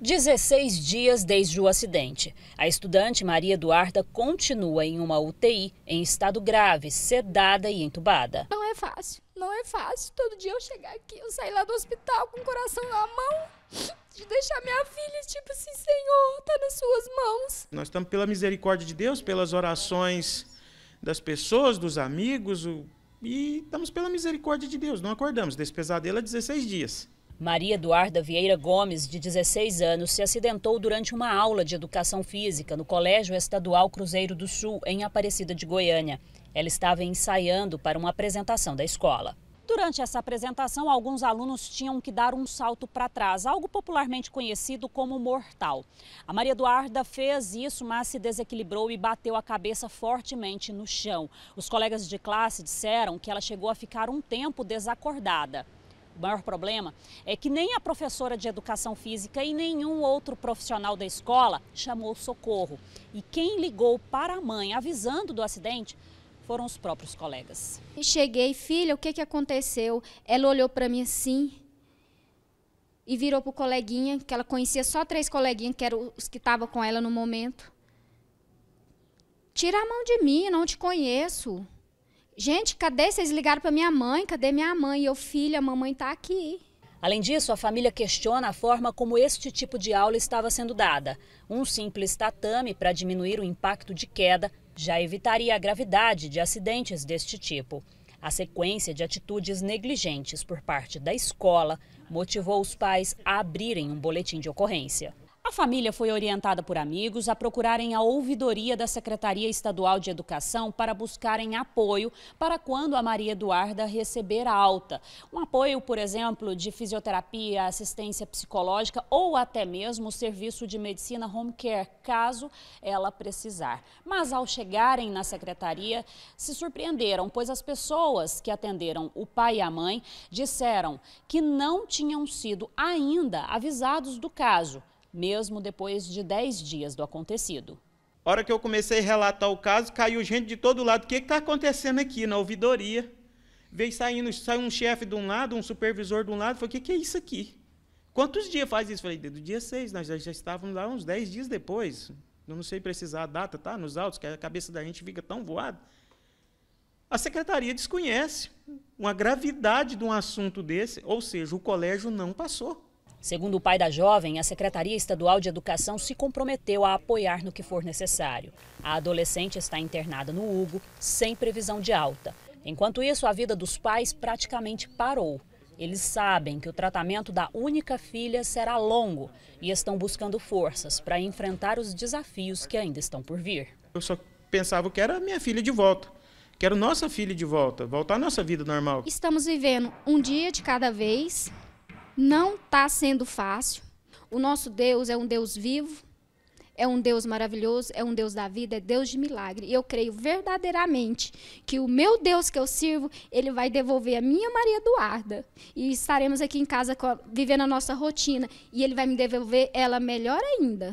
16 dias desde o acidente. A estudante Maria Eduarda continua em uma UTI, em estado grave, sedada e entubada. Não é fácil, não é fácil. Todo dia eu chegar aqui, eu sair lá do hospital com o coração na mão, de deixar minha filha, tipo assim, Senhor, tá nas suas mãos. Nós estamos pela misericórdia de Deus, pelas orações das pessoas, dos amigos, e estamos pela misericórdia de Deus. Não acordamos desse pesadelo há é 16 dias. Maria Eduarda Vieira Gomes, de 16 anos, se acidentou durante uma aula de educação física no Colégio Estadual Cruzeiro do Sul, em Aparecida de Goiânia. Ela estava ensaiando para uma apresentação da escola. Durante essa apresentação, alguns alunos tinham que dar um salto para trás, algo popularmente conhecido como mortal. A Maria Eduarda fez isso, mas se desequilibrou e bateu a cabeça fortemente no chão. Os colegas de classe disseram que ela chegou a ficar um tempo desacordada maior problema é que nem a professora de educação física e nenhum outro profissional da escola chamou socorro. E quem ligou para a mãe avisando do acidente foram os próprios colegas. E cheguei, filha, o que, que aconteceu? Ela olhou para mim assim e virou para o coleguinha, que ela conhecia só três coleguinhas, que eram os que estavam com ela no momento. Tira a mão de mim, não te conheço. Gente, cadê? Vocês ligaram para minha mãe? Cadê minha mãe? E eu, filha, a mamãe está aqui. Além disso, a família questiona a forma como este tipo de aula estava sendo dada. Um simples tatame para diminuir o impacto de queda já evitaria a gravidade de acidentes deste tipo. A sequência de atitudes negligentes por parte da escola motivou os pais a abrirem um boletim de ocorrência. A família foi orientada por amigos a procurarem a ouvidoria da Secretaria Estadual de Educação para buscarem apoio para quando a Maria Eduarda receber a alta. Um apoio, por exemplo, de fisioterapia, assistência psicológica ou até mesmo o serviço de medicina home care, caso ela precisar. Mas ao chegarem na secretaria, se surpreenderam, pois as pessoas que atenderam o pai e a mãe disseram que não tinham sido ainda avisados do caso mesmo depois de 10 dias do acontecido. A hora que eu comecei a relatar o caso, caiu gente de todo lado. O que é está acontecendo aqui na ouvidoria? Veio saindo, saiu um chefe de um lado, um supervisor de um lado, falou, o que, que é isso aqui? Quantos dias faz isso? Falei, do dia 6, nós já estávamos lá uns 10 dias depois. Eu não sei precisar a data, tá? Nos autos, que a cabeça da gente fica tão voada. A secretaria desconhece uma gravidade de um assunto desse, ou seja, o colégio não passou. Segundo o pai da jovem, a Secretaria Estadual de Educação se comprometeu a apoiar no que for necessário. A adolescente está internada no Hugo, sem previsão de alta. Enquanto isso, a vida dos pais praticamente parou. Eles sabem que o tratamento da única filha será longo e estão buscando forças para enfrentar os desafios que ainda estão por vir. Eu só pensava que era minha filha de volta. Quero nossa filha de volta, voltar à nossa vida normal. Estamos vivendo um dia de cada vez, não está sendo fácil. O nosso Deus é um Deus vivo, é um Deus maravilhoso, é um Deus da vida, é Deus de milagre. E eu creio verdadeiramente que o meu Deus que eu sirvo, ele vai devolver a minha Maria Eduarda. E estaremos aqui em casa vivendo a nossa rotina. E ele vai me devolver ela melhor ainda.